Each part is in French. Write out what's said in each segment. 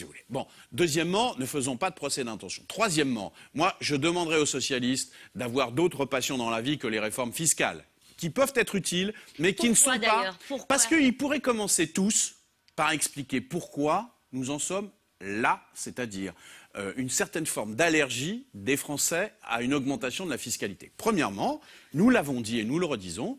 vous voulez. Bon, deuxièmement, ne faisons pas de procès d'intention. Troisièmement, moi, je demanderai aux socialistes d'avoir d'autres passions dans la vie que les réformes fiscales, qui peuvent être utiles, mais qui ne sont pas. Pourquoi parce qu'ils pourraient commencer tous par expliquer pourquoi nous en sommes là, c'est-à-dire euh, une certaine forme d'allergie des Français à une augmentation de la fiscalité. Premièrement, nous l'avons dit et nous le redisons,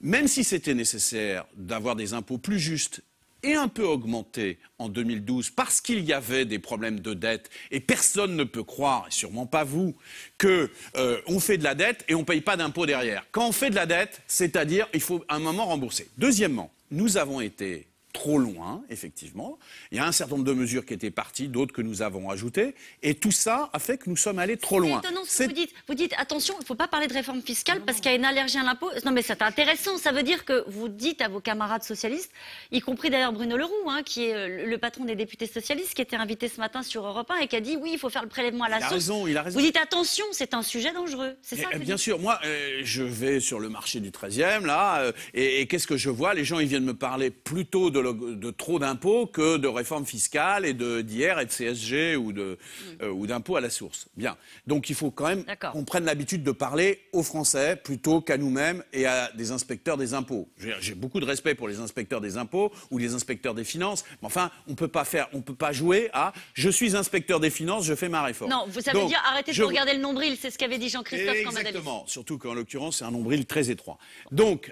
même si c'était nécessaire d'avoir des impôts plus justes et un peu augmenté en 2012 parce qu'il y avait des problèmes de dette et personne ne peut croire, et sûrement pas vous, que euh, fait de la dette et on ne paye pas d'impôts derrière. Quand on fait de la dette, c'est-à-dire il faut à un moment rembourser. Deuxièmement, nous avons été trop loin, effectivement. Il y a un certain nombre de mesures qui étaient parties, d'autres que nous avons ajoutées. Et tout ça a fait que nous sommes allés trop loin. C'est vous dites. Vous dites, attention, il ne faut pas parler de réforme fiscale parce qu'il y a une allergie à l'impôt. Non, mais c'est intéressant. Ça veut dire que vous dites à vos camarades socialistes, y compris d'ailleurs Bruno Leroux, hein, qui est euh, le patron des députés socialistes, qui était invité ce matin sur Europe 1 et qui a dit, oui, il faut faire le prélèvement à la il raison, il a raison. Vous dites, attention, c'est un sujet dangereux. C'est ça euh, Bien sûr, moi, euh, je vais sur le marché du 13e, là, et, et qu'est-ce que je vois Les gens, ils viennent me parler plutôt de de trop d'impôts que de réformes fiscales et d'IR et de CSG mm. euh, ou d'impôts à la source. Bien. Donc il faut quand même qu'on prenne l'habitude de parler aux Français plutôt qu'à nous-mêmes et à des inspecteurs des impôts. J'ai beaucoup de respect pour les inspecteurs des impôts ou les inspecteurs des finances, mais enfin, on ne peut pas faire, on peut pas jouer à je suis inspecteur des finances, je fais ma réforme. Non, vous savez dire arrêtez de regarder le nombril, c'est ce qu'avait dit Jean-Christophe Exactement, surtout qu'en l'occurrence, c'est un nombril très étroit. Donc,